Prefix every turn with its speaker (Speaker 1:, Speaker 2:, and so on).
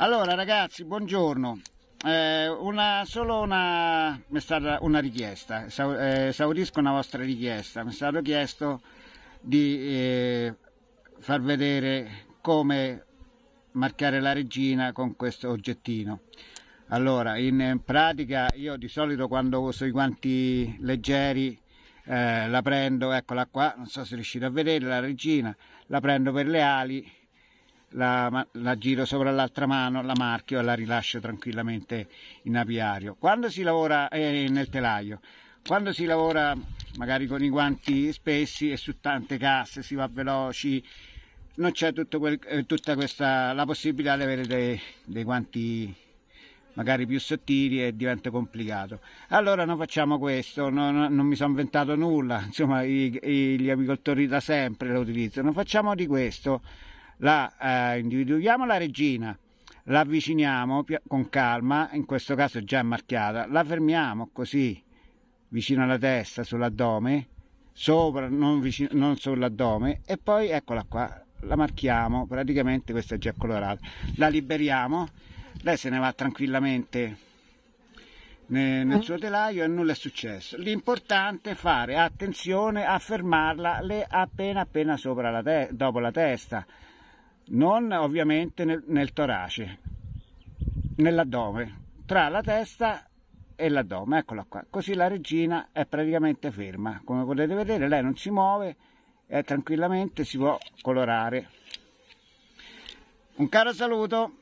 Speaker 1: Allora ragazzi, buongiorno. Eh, una, solo una, una richiesta, eh, esaurisco una vostra richiesta. Mi è stato chiesto di eh, far vedere come marcare la regina con questo oggettino. Allora, in pratica io di solito quando uso i guanti leggeri eh, la prendo, eccola qua, non so se riuscite a vedere la regina, la prendo per le ali la, la giro sopra l'altra mano, la marchio e la rilascio tranquillamente in apiario. Quando si lavora eh, nel telaio, quando si lavora magari con i guanti spessi e su tante casse, si va veloci, non c'è eh, tutta questa, la possibilità di avere dei, dei guanti magari più sottili e diventa complicato. Allora non facciamo questo, non, non mi sono inventato nulla, insomma i, i, gli apicoltori da sempre lo utilizzano, facciamo di questo la eh, individuiamo la regina, la avviciniamo con calma, in questo caso già marchiata, la fermiamo così vicino alla testa, sull'addome, sopra, non, vicino, non sull'addome e poi eccola qua, la marchiamo, praticamente questa è già colorata, la liberiamo, lei se ne va tranquillamente nel suo telaio e nulla è successo. L'importante è fare attenzione a fermarla appena appena sopra la dopo la testa non ovviamente nel, nel torace, nell'addome, tra la testa e l'addome, eccola qua. Così la regina è praticamente ferma, come potete vedere lei non si muove e tranquillamente si può colorare. Un caro saluto!